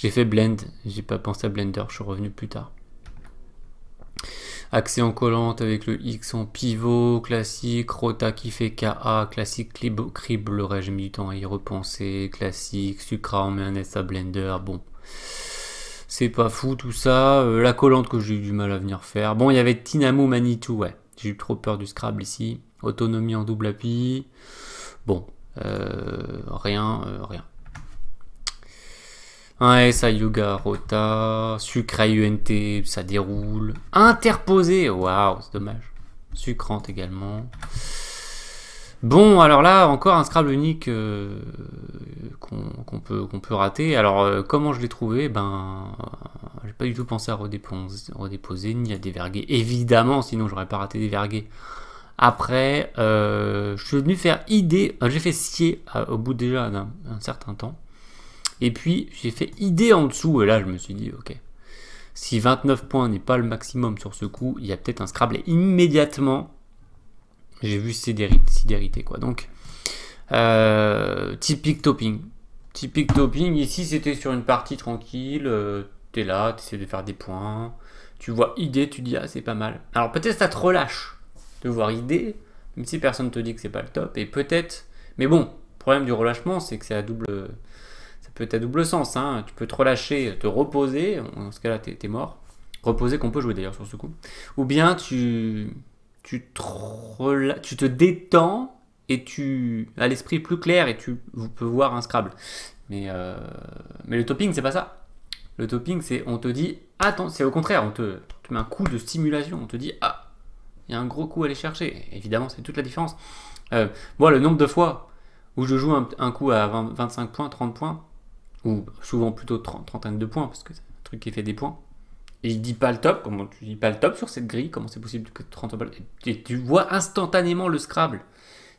J'ai fait Blend, j'ai pas pensé à Blender, je suis revenu plus tard. Accès en collante avec le X en pivot, classique, rota qui fait KA, classique, Crible, j'ai mis du temps à y repenser, classique, sucra, on met un S à Blender, ah bon. C'est pas fou tout ça, euh, la collante que j'ai eu du mal à venir faire. Bon, il y avait Tinamo Manitou, ouais, j'ai eu trop peur du Scrabble ici. Autonomie en double API, bon, euh, rien, euh, rien. Ouais, ça, Yoga Rota, Sucre UNT, ça déroule. Interposé, waouh, c'est dommage. Sucrante également. Bon, alors là, encore un Scrabble unique euh, qu'on peut, peut rater. Alors, euh, comment je l'ai trouvé Ben, euh, j'ai pas du tout pensé à redéposer, ni à déverguer. Évidemment, sinon j'aurais pas raté déverguer. Après, je suis venu faire idée, j'ai fait scier au bout déjà d'un certain temps. Et puis, j'ai fait idée en dessous. Et là, je me suis dit, ok, si 29 points n'est pas le maximum sur ce coup, il y a peut-être un Scrabble. Et immédiatement, j'ai vu sidérité, quoi. Donc, euh, typique topping. Typique topping. Ici, c'était sur une partie tranquille. Tu euh, T'es là, t'essaies de faire des points. Tu vois idée, tu dis, ah, c'est pas mal. Alors, peut-être ça te relâche de voir idée, même si personne te dit que c'est pas le top. Et peut-être, mais bon, problème du relâchement, c'est que c'est à double peut être à double sens. Hein. Tu peux te relâcher, te reposer. Dans ce cas-là, t'es es mort. Reposer qu'on peut jouer d'ailleurs sur ce coup. Ou bien tu, tu, te, tu te détends et tu as l'esprit plus clair et tu peux voir un Scrabble. Mais, euh, mais le topping, c'est pas ça. Le topping, c'est on te dit, attends, c'est au contraire, on te, met un coup de stimulation, on te dit, ah, il y a un gros coup à aller chercher. évidemment, c'est toute la différence. Euh, moi, le nombre de fois où je joue un, coup à 25 points, 30 points, ou mm. souvent plutôt trentaine de points, parce que c'est un truc qui fait des points. Et je dis pas le top, comment tu dis pas le top sur cette grille, comment c'est possible que 30 balles. Et tu vois instantanément le Scrabble.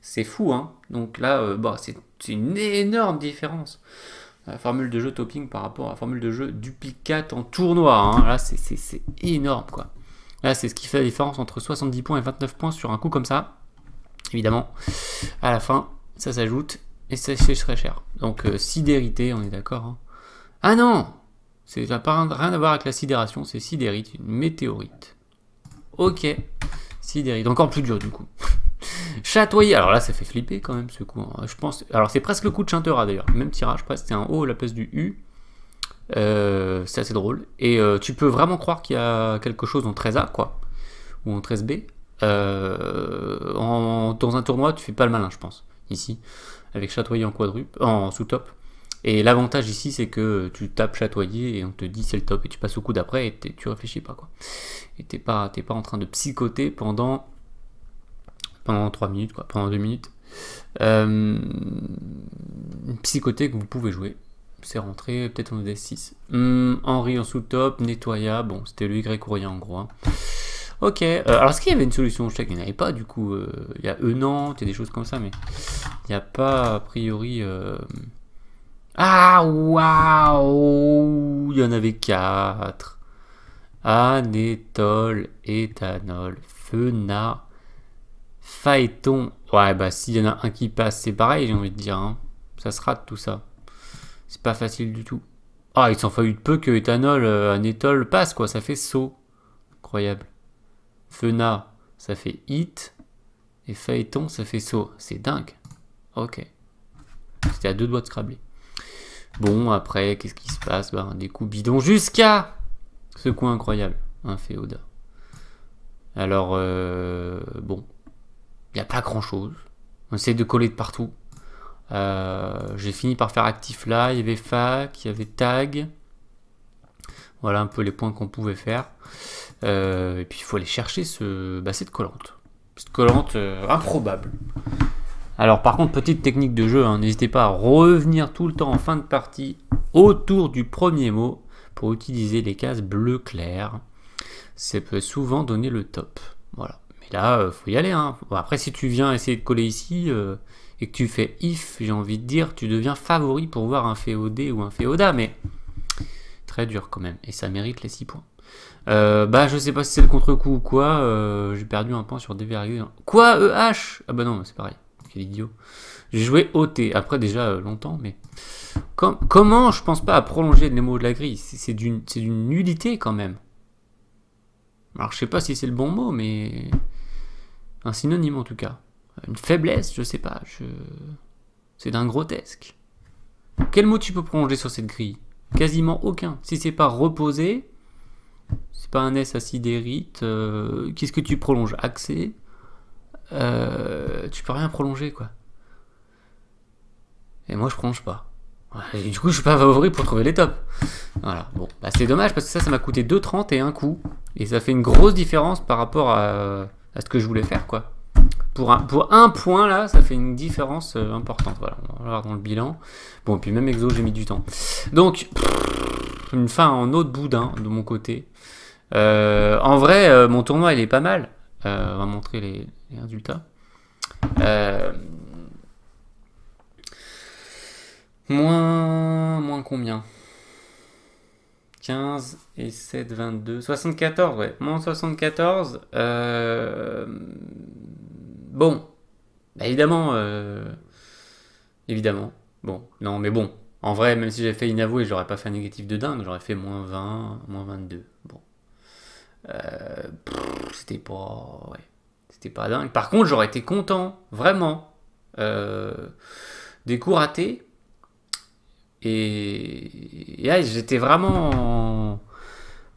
C'est fou, hein. Donc là, euh, bah, c'est une énorme différence. La formule de jeu topping par rapport à la formule de jeu duplicate en tournoi. Hein. Là, c'est énorme, quoi. Là, c'est ce qui fait la différence entre 70 points et 29 points sur un coup comme ça. Évidemment, à la fin, ça s'ajoute et ça serait cher. Donc euh, sidérité, on est d'accord. Hein. Ah non C'est n'a pas rien à voir avec la sidération, c'est sidérite, une météorite. Ok, sidérite, encore plus dur du coup. [LAUGHS] Chatoyer, alors là ça fait flipper quand même ce coup. Hein. Je pense, alors c'est presque le coup de Chantera d'ailleurs, même tirage, presque c'est un O la place du U. Euh, c'est assez drôle. Et euh, tu peux vraiment croire qu'il y a quelque chose en 13A, quoi, ou en 13B. dans un tournoi, tu fais pas le malin, je pense ici, avec chatoyer en quadrup, en sous-top. Et l'avantage ici, c'est que tu tapes chatoyer et on te dit c'est le top, et tu passes au coup d'après et tu réfléchis pas, quoi. Et t'es pas, t'es pas en train de psychoter pendant, pendant 3 minutes, quoi, pendant 2 minutes. Euh, psychoter que vous pouvez jouer. C'est rentré peut-être en D6. Hum, Henri en sous-top, nettoya, bon, c'était le Y courrier en gros. Hein. Ok, euh, alors est-ce qu'il y avait une solution Je sais qu'il n'y en avait pas du coup. Euh, il y a Enante et des choses comme ça, mais il n'y a pas a priori. Euh, ah waouh Il y en avait quatre. Anétol, éthanol, Fena, phaéton. Ouais, bah s'il y en a un qui passe, c'est pareil, j'ai envie de dire. Hein. Ça se rate tout ça. C'est pas facile du tout. Ah, il s'en fallut peu que éthanol, anéthol passe quoi, ça fait saut. Incroyable. Fena, ça fait hit. Et Phaéton, ça fait saut. C'est dingue. Ok. C'était à deux doigts de scrabler. Bon, après, qu'est-ce qui se passe ben, Des coups bidons jusqu'à ce coup incroyable, un hein, Féoda. Alors, euh, bon, il n'y a pas grand-chose. On essaie de coller de partout. Euh, j'ai fini par faire actif là. Il y avait fac, il y avait tag. Voilà un peu les points qu'on pouvait faire. Euh, et puis il faut aller chercher bah, cette collante. Cette collante euh, improbable. Alors par contre, petite technique de jeu, hein, n'hésitez pas à revenir tout le temps en fin de partie autour du premier mot pour utiliser les cases bleu clair. Ça peut souvent donner le top. Voilà. Mais là, il euh, faut y aller. Hein. après, si tu viens essayer de coller ici et que tu fais if, j'ai envie de dire, tu deviens favori pour voir un féodé ou un féoda, mais très dur quand même. Et ça mérite les 6 points. Euh, bah, je sais pas si c'est le contre-coup ou quoi. Euh, j'ai perdu un point sur virgule. Quoi, EH Ah bah non, c'est pareil. Quel idiot. J'ai joué OT. Après, déjà euh, longtemps, mais. comment je pense pas à prolonger les mots de la grille C'est d'une nullité quand même. Alors, je sais pas si c'est le bon mot, mais. Un synonyme en tout cas. Une faiblesse, je sais pas. C'est d'un grotesque. Quel mot tu peux prolonger sur cette grille Quasiment aucun. Si c'est pas reposer, c'est pas un S à sidérite euh, Qu'est-ce que tu prolonges Accès euh, Tu peux rien prolonger, quoi. Et moi, je prolonge pas. Et du coup, je suis pas favori pour trouver les tops. Voilà, bon. Bah, c'est dommage parce que ça, ça m'a coûté 2,30 et un coup. Et ça fait une grosse différence par rapport à, à ce que je voulais faire, quoi. Pour un, point, là, ça fait une différence euh, importante. Voilà, on va voir dans le bilan. Bon, et puis même Exo, j'ai mis du temps. Donc, une fin en autre boudin de mon côté. Euh, en vrai, euh, mon tournoi, il est pas mal. on va montrer les, résultats. moins, moins combien 15 et 7, 22, 74, ouais, moins 74. Euh, Bon, bah, évidemment, euh, évidemment. Bon, non, mais bon, en vrai, même si j'avais fait inavoué, j'aurais pas fait un négatif de dingue, j'aurais fait moins 20, moins 22. Bon. Euh, c'était pas. C'était pas dingue. Par contre, j'aurais été content, vraiment. Euh, des coups ratés. Et, j'étais vraiment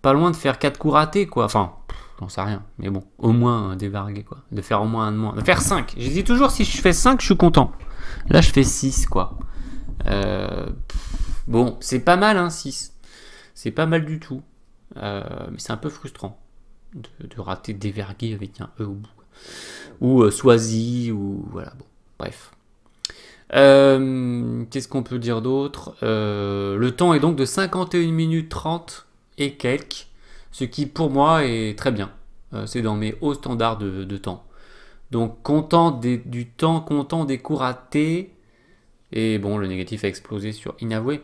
pas loin de faire 4 coups ratés, quoi. Enfin, j'en sais rien. Mais bon, au moins euh, quoi. De faire au moins un de moins. De faire 5. J'ai dit toujours, si je fais 5, je suis content. Là, je fais 6, quoi. Euh, bon, c'est pas mal, hein, 6. C'est pas mal du tout. Euh, mais c'est un peu frustrant de, rater déverguer avec un E au bout. Ou euh, choisi, ou voilà, bon, bref. Qu'est-ce qu'on peut dire d'autre Le temps est donc de 51 minutes 30 et quelques ce qui pour moi est très bien. Euh, c'est dans mes hauts standards de, temps. Donc content du temps, content des cours ratés. Et bon, le négatif a explosé sur inavoué.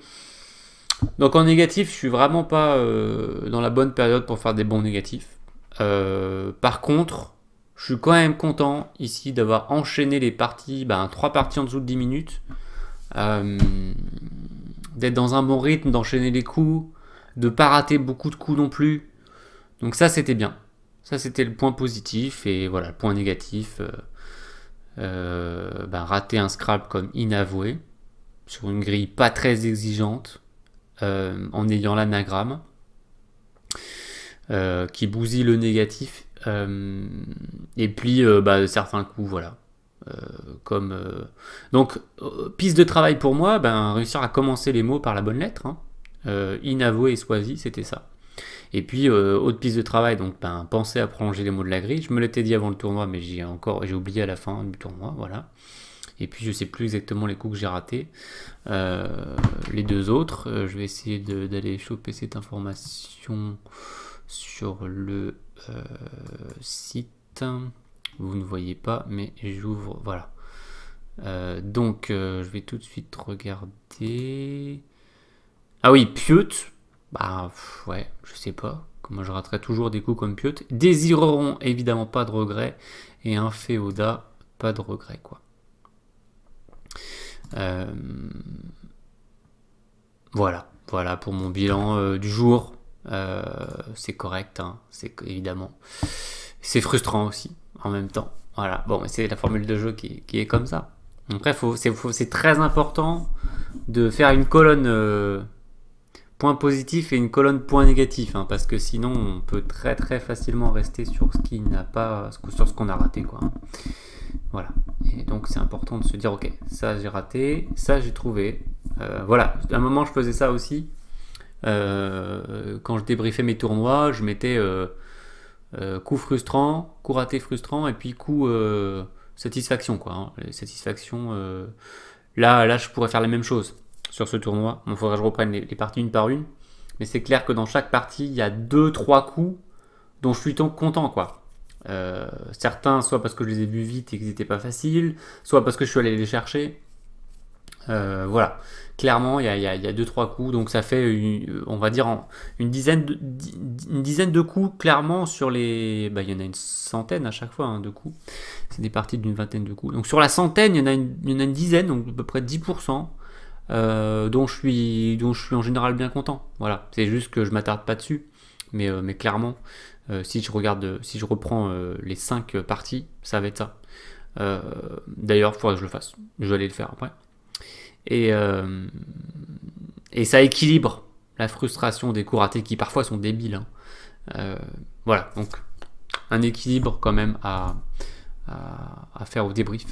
Donc en négatif, je suis vraiment pas euh, dans la bonne période pour faire des bons négatifs. Euh, par contre, je suis quand même content ici d'avoir enchaîné les parties, ben, trois parties en dessous de 10 minutes, d'être dans un bon rythme, d'enchaîner les coups, de pas rater beaucoup de coups non plus. Donc ça, c'était bien. Ça, c'était le point positif. Et voilà, le point négatif, euh, euh bah, rater un scrap comme inavoué, sur une grille pas très exigeante, euh, en ayant l'anagramme, euh, qui bousille le négatif. et puis, bah, certains coups, voilà. comme donc piste de travail pour moi ben réussir à commencer les mots par la bonne lettre hein. inavoué et choisi », c'était ça et puis, euh, autre piste de travail, donc ben, penser à prolonger les mots de la grille. Je me l'étais dit avant le tournoi, mais j'ai encore, j'ai oublié à la fin du tournoi, voilà. Et puis, je ne sais plus exactement les coups que j'ai ratés. Euh, les deux autres, euh, je vais essayer d'aller choper cette information sur le site. Vous ne voyez pas, mais j'ouvre, voilà. donc, je vais tout de suite regarder. Ah oui, Piot, bah ouais, je sais pas. comment je raterai toujours des coups comme Piotr. Désireront évidemment pas de regrets. Et un féoda, pas de regrets. quoi. Euh, voilà, voilà pour mon bilan euh, du jour. Euh, c'est correct, hein. c'est évidemment. C'est frustrant aussi, en même temps. Voilà, bon, c'est la formule de jeu qui, qui est comme ça. Après, c'est très important de faire une colonne point positif et une colonne point négatif, hein, parce que sinon on peut très très facilement rester sur ce qui n'a pas, sur ce qu'on a raté, quoi. Hein. Voilà. Et donc c'est important de se dire, ok, ça j'ai raté, ça j'ai trouvé. Euh, voilà. À un moment je faisais ça aussi. Euh, quand je débriefais mes tournois, je mettais euh, coup frustrant, coup raté frustrant, et puis coup satisfaction, quoi. Hein. Satisfaction. là, là, je pourrais faire la même chose sur ce tournoi. il faudrait que je reprenne les, parties une par une. Mais c'est clair que dans chaque partie, il y a 2-3 coups dont je suis content, quoi. Euh, certains, soit parce que je les ai vus vite et qu'ils n'étaient pas faciles, soit parce que je suis allé les chercher. Euh, voilà, clairement, il y a, 2-3 trois coups, donc ça fait, on va dire, une, dizaine de, coups, clairement, sur les... Bah, il y en a une centaine à chaque fois hein, de coups, c'est des parties d'une vingtaine de coups. Donc sur la centaine, il y, en a une, y en a une dizaine, donc à peu près 10%. Euh, dont, je suis, dont je suis en général bien content. Voilà, c'est juste que je m'attarde pas dessus, mais, euh, mais clairement, euh, si je regarde, si je reprends les cinq parties, ça va être ça. D'ailleurs, il faudra que je le fasse, je vais aller le faire après. Et, et ça équilibre la frustration des cours ratés qui parfois sont débiles. Hein. voilà, donc un équilibre quand même à faire au débrief.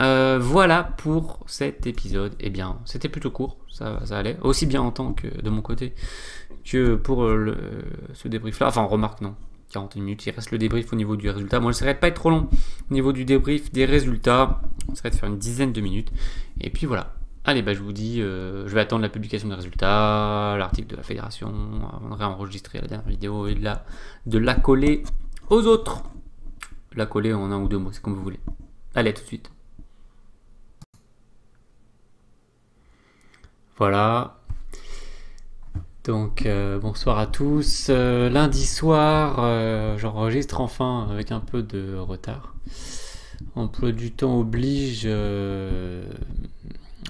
Euh, voilà pour cet épisode. Eh bien, c'était plutôt court, ça, allait. Aussi bien en tant que de mon côté que pour euh, euh, ce débrief-là. Enfin, remarque, non. 41 minutes, il reste le débrief au niveau du résultat. Moi, ne serait pas être trop long au niveau du débrief des résultats. On serait de faire une dizaine de minutes. Et puis voilà. Allez, bah, je vous dis, je vais attendre la publication des résultats, l'article de la fédération, avant de réenregistrer la dernière vidéo et de la, de la coller aux autres. La coller en un ou deux mots, c'est comme vous voulez. Allez, tout de suite. Voilà. Donc euh, bonsoir à tous. Euh, lundi soir, euh, j'enregistre enfin avec un peu de retard. Emploi du temps oblige bah,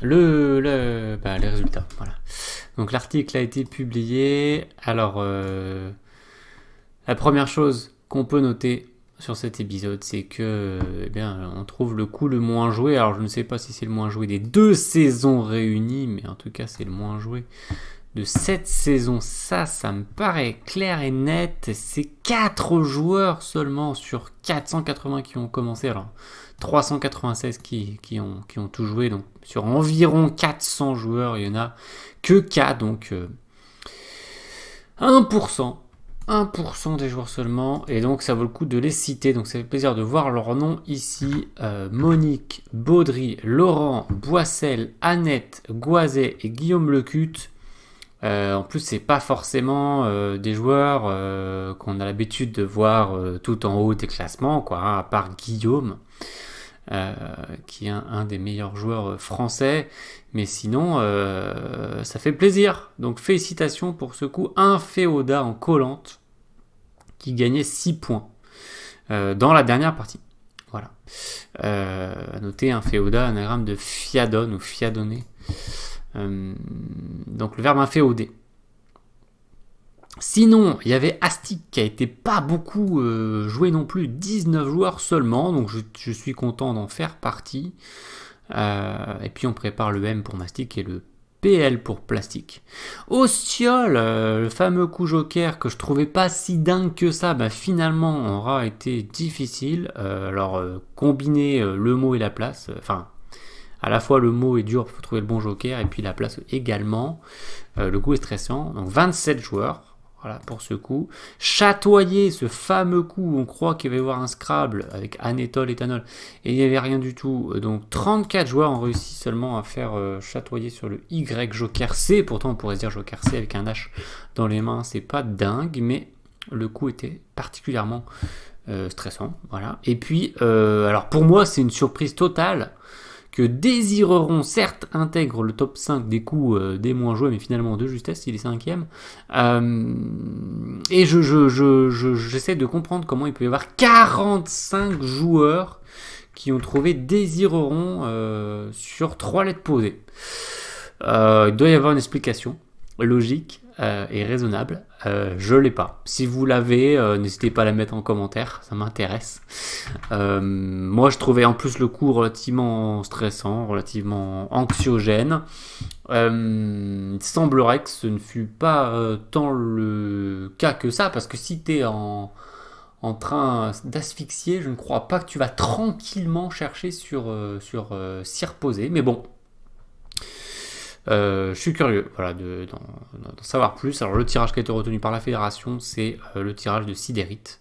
les résultats. Voilà. Donc l'article a été publié. Alors la première chose qu'on peut noter sur cet épisode, c'est que eh bien, on trouve le coup le moins joué. Alors je ne sais pas si c'est le moins joué des deux saisons réunies, mais en tout cas c'est le moins joué de cette saison. Ça, ça me paraît clair et net. C'est 4 joueurs seulement sur 480 qui ont commencé. Alors 396 qui, ont, tout joué. Donc sur environ 400 joueurs, il y en a que 4. Donc 1%. Euh, 1% des joueurs seulement, et donc ça vaut le coup de les citer. Donc ça fait plaisir de voir leur nom ici. Euh, Monique, Baudry, Laurent, Boissel, Annette, Goiset et Guillaume Lecut. Euh, en plus, c'est pas forcément euh, des joueurs qu'on a l'habitude de voir tout en haut des classements, quoi, hein, à part Guillaume. Euh, qui est un, des meilleurs joueurs euh, français. Mais sinon, euh, ça fait plaisir. Donc félicitations pour ce coup. Un Féoda en collante qui gagnait 6 points dans la dernière partie. Voilà. à noter un Féoda, anagramme de Fiadon ou Fiadonné. donc le verbe inféodé. Sinon, il y avait Astic qui a été pas beaucoup euh, joué non plus, 19 joueurs seulement, donc je, suis content d'en faire partie. Euh, et puis on prépare le M pour mastic et le PL pour plastique. Ostiol, euh, le fameux coup joker que je trouvais pas si dingue que ça, bah finalement aura été difficile. alors combiner le mot et la place, enfin à la fois le mot est dur pour trouver le bon joker et puis la place également. le coup est stressant. Donc 27 joueurs, voilà, pour ce coup. Chatoyer, ce fameux coup on croit qu'il va y avoir un Scrabble avec et éthanol, et il n'y avait rien du tout. Euh, donc 34 joueurs ont réussi seulement à faire euh, chatoyer sur le Y Joker C. Pourtant, on pourrait se dire Joker C avec un H dans les mains, c'est pas dingue, mais le coup était particulièrement euh, stressant. Voilà. Et puis, alors pour moi, c'est une surprise totale désireront certes intègre le top 5 des coups euh, des moins joués, mais finalement de justesse, il est cinquième. Euh, et je, j'essaie je, je, de comprendre comment il peut y avoir 45 joueurs qui ont trouvé désireront euh, sur trois lettres posées. il doit y avoir une explication logique. Euh, raisonnable. Euh, je l'ai pas. Si vous l'avez, euh, n'hésitez pas à la mettre en commentaire, ça m'intéresse. moi, je trouvais en plus le coup relativement stressant, relativement anxiogène. il semblerait que ce ne fût pas tant le cas que ça, parce que si tu es en, en train d'asphyxier, je ne crois pas que tu vas tranquillement chercher sur, sur s'y reposer. Mais bon, euh, je suis curieux voilà, d'en de, savoir plus. Alors le tirage qui a été retenu par la fédération, c'est euh, le tirage de Sidérite.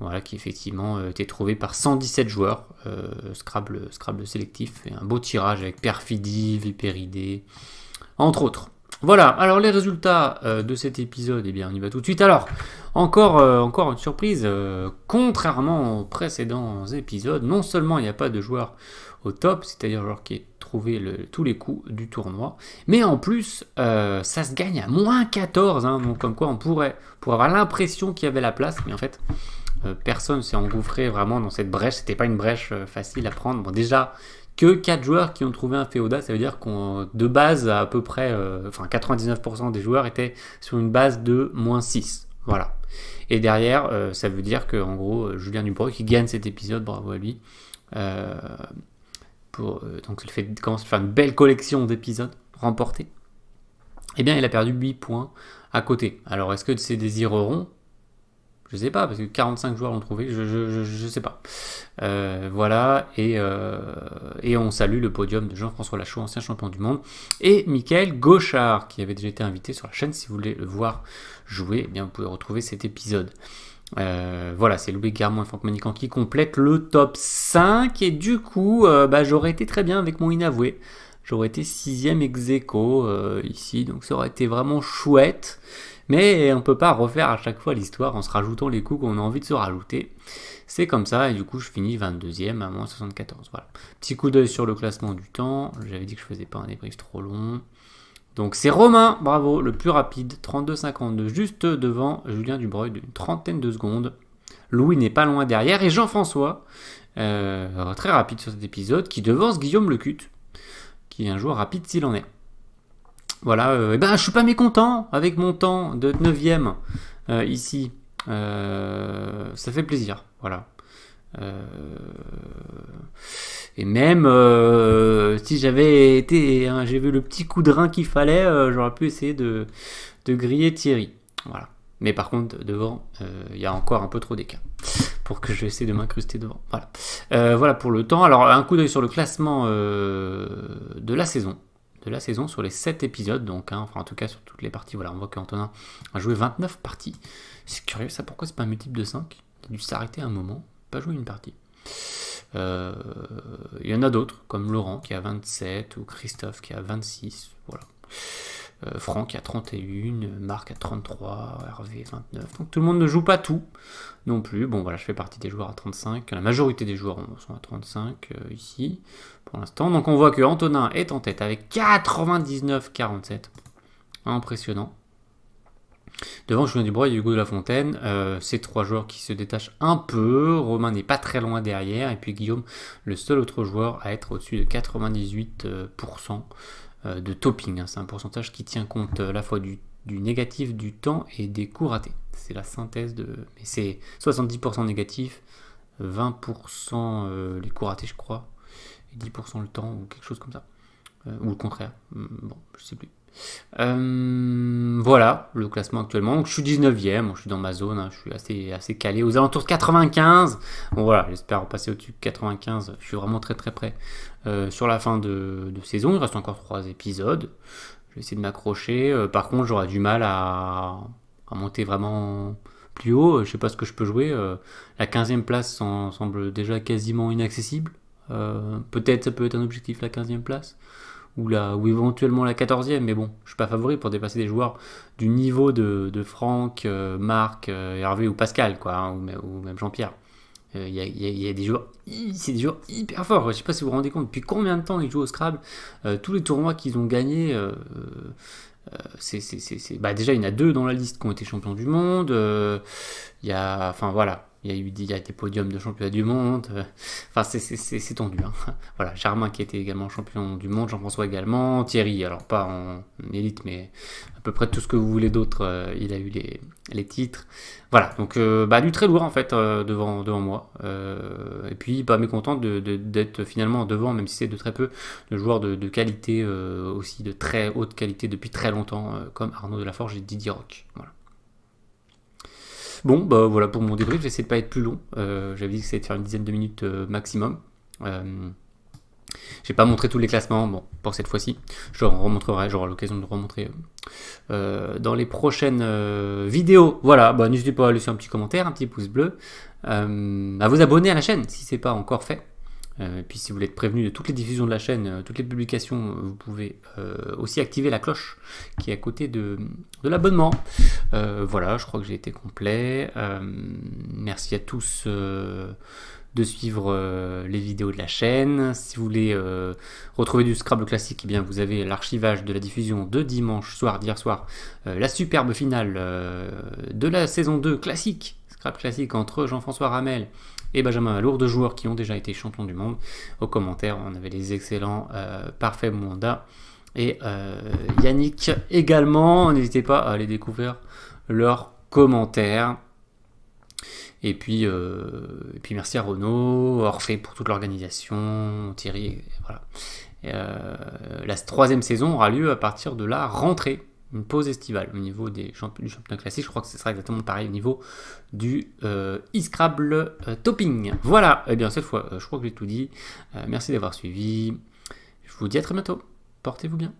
Voilà, qui effectivement euh, été trouvé par 117 joueurs, Scrabble, Scrabble sélectif, et un beau tirage avec Perfidie, vipéridée, entre autres. Voilà, alors les résultats de cet épisode, eh bien on y va tout de suite. Alors, encore, encore une surprise, contrairement aux précédents épisodes, non seulement il n'y a pas de joueur au top, c'est-à-dire joueur qui est le, tous les coups du tournoi. Mais en plus, euh, ça se gagne à moins 14. Hein, donc comme quoi on pourrait pour avoir l'impression qu'il y avait la place. Mais en fait, euh, personne s'est engouffré vraiment dans cette brèche. C'était pas une brèche euh, facile à prendre. Bon déjà, que quatre joueurs qui ont trouvé un féoda, ça veut dire qu'on de base à peu près, enfin 99% des joueurs étaient sur une base de moins 6. Voilà. Et derrière, ça veut dire que en gros, Julien Dubreuil qui gagne cet épisode, bravo à lui. Euh, donc le fait commencer à faire une belle collection d'épisodes remportés, eh bien il a perdu 8 points à côté. Alors est-ce que c'est désireront Je Je sais pas, parce que 45 joueurs l'ont trouvé, je, ne sais pas. Euh, voilà, et, euh, et on salue le podium de Jean-François Lachaud, ancien champion du monde, et Michael Gauchard, qui avait déjà été invité sur la chaîne, si vous voulez le voir jouer, eh bien vous pouvez retrouver cet épisode. Euh, voilà, c'est Louis Garmont et Franck Manican qui complètent le top 5. Et du coup, euh, bah, j'aurais été très bien avec mon inavoué. J'aurais été sixième ex aequo, euh, ici, donc ça aurait été vraiment chouette. Mais on peut pas refaire à chaque fois l'histoire en se rajoutant les coups qu'on a envie de se rajouter. C'est comme ça, et du coup je finis 22ème à moins 74. Voilà. Petit coup d'œil sur le classement du temps. J'avais dit que je faisais pas un débrief trop long. Donc c'est Romain, bravo, le plus rapide, 32-52, juste devant Julien Dubreuil d'une trentaine de secondes. Louis n'est pas loin derrière et Jean-François, euh, très rapide sur cet épisode, qui devance Guillaume Lecut, qui est un joueur rapide s'il en est. Voilà, et euh, eh ben je suis pas mécontent avec mon temps de 9ème euh, ici. ça fait plaisir, voilà. Euh, et même euh, si j'avais été, hein, j'ai vu le petit coup de rein qu'il fallait, euh, j'aurais pu essayer de, de griller Thierry. Voilà. Mais par contre, devant, il y a encore un peu trop d'écart pour que je essayer de m'incruster devant. Voilà. voilà pour le temps. Alors, un coup d'œil sur le classement de la saison. De la saison sur les 7 épisodes, donc, hein, enfin, en tout cas, sur toutes les parties. Voilà, on voit qu'Antonin a joué 29 parties. C'est curieux, ça, pourquoi c'est pas un multiple de 5 Il a dû s'arrêter un moment pas joué une partie. Euh, il y en a d'autres, comme Laurent qui a 27, ou Christophe qui a 26, voilà. Euh, Franck a 31, Marc à 33, Hervé 29. Donc tout le monde ne joue pas tout non plus. Bon voilà, je fais partie des joueurs à 35. La majorité des joueurs sont à 35 euh, ici pour l'instant. Donc on voit que Antonin est en tête avec 99-47. Impressionnant. Devant Julien Dubois et Hugo de la Fontaine, euh, ces trois joueurs qui se détachent un peu. Romain n'est pas très loin derrière. Et puis Guillaume, le seul autre joueur à être au-dessus de 98% euh, euh, de topping. Hein. C'est un pourcentage qui tient compte à la fois du, négatif du temps et des coups ratés. C'est la synthèse de. Mais c'est 70% négatif, 20% les coups ratés, je crois, et 10% le temps ou quelque chose comme ça. ou le contraire. Hum, bon, je sais plus. Euh, voilà le classement actuellement. je suis 19ème, je suis dans ma zone, hein, je suis assez, assez calé aux alentours de 95. Bon, voilà, j'espère passer au-dessus de 95. Je suis vraiment très très près euh, sur la fin de, saison. Il reste encore 3 épisodes. Je vais essayer de m'accrocher. Euh, par contre, j'aurai du mal à, monter vraiment plus haut. Je ne sais pas ce que je peux jouer. la 15ème place semble déjà quasiment inaccessible. Peut-être ça peut être un objectif la 15ème place ou, la, ou éventuellement la 14e, mais bon, je suis pas favori pour dépasser des joueurs du niveau de, de Franck, euh, Marc, euh, Hervé ou Pascal, quoi, hein, ou, même Jean-Pierre. Euh, il y, y, a, des joueurs, c'est des joueurs hyper forts. Je sais pas si vous vous rendez compte. Depuis combien de temps ils jouent au Scrabble Tous les tournois qu'ils ont gagnés, c'est, c'est, c'est, bah, déjà il y en a deux dans la liste qui ont été champions du monde. Il y a, enfin voilà, il a eu des, des podiums de championnat du monde. Euh, enfin, c'est tendu. Hein. [LAUGHS] Voilà, Germain qui était également champion du monde, Jean-François également, Thierry, alors pas en élite, mais à peu près tout ce que vous voulez d'autre, euh, il a eu les, titres. Voilà, donc euh, bah, du très lourd en fait devant, devant moi. et puis, pas mécontent d'être finalement devant, même si c'est de très peu de joueurs de, qualité, aussi de très haute qualité depuis très longtemps, comme Arnaud de la Forge et Didier Rock. Voilà. Bon, bah, voilà pour mon débrief, j'essaie de pas être plus long. Euh, j'avais dit que c'était de faire une dizaine de minutes euh, maximum. Euh, j'ai pas montré tous les classements, bon, pour cette fois-ci. Je remontrerai, j'aurai l'occasion de le remontrer euh, dans les prochaines vidéos. Voilà, bah, n'hésitez pas à laisser un petit commentaire, un petit pouce bleu, à vous abonner à la chaîne si ce n'est pas encore fait. Euh, puis si vous voulez être prévenu de toutes les diffusions de la chaîne, euh, toutes les publications, euh, vous pouvez aussi activer la cloche qui est à côté de, l'abonnement. voilà, je crois que j'ai été complet. merci à tous de suivre les vidéos de la chaîne. Si vous voulez retrouver du Scrabble classique, eh bien vous avez l'archivage de la diffusion de dimanche soir, d'hier soir, la superbe finale de la saison 2 classique, Scrabble classique entre Jean-François Ramel et Benjamin Valour, deux joueurs qui ont déjà été champions du monde. Au commentaire, on avait les excellents euh, Parfait Mwanda et euh, Yannick également. N'hésitez pas à aller découvrir leurs commentaires. Et puis, euh, puis merci à Renaud, Orphée pour toute l'organisation, Thierry, euh, la troisième saison aura lieu à partir de la rentrée une pause estivale. Au niveau des championnats du championnat classique, je crois que ce sera exactement pareil au niveau du euh, scrabble euh, topping. Voilà, et eh bien cette fois, euh, je crois que j'ai tout dit. merci d'avoir suivi. Je vous dis à très bientôt. Portez-vous bien.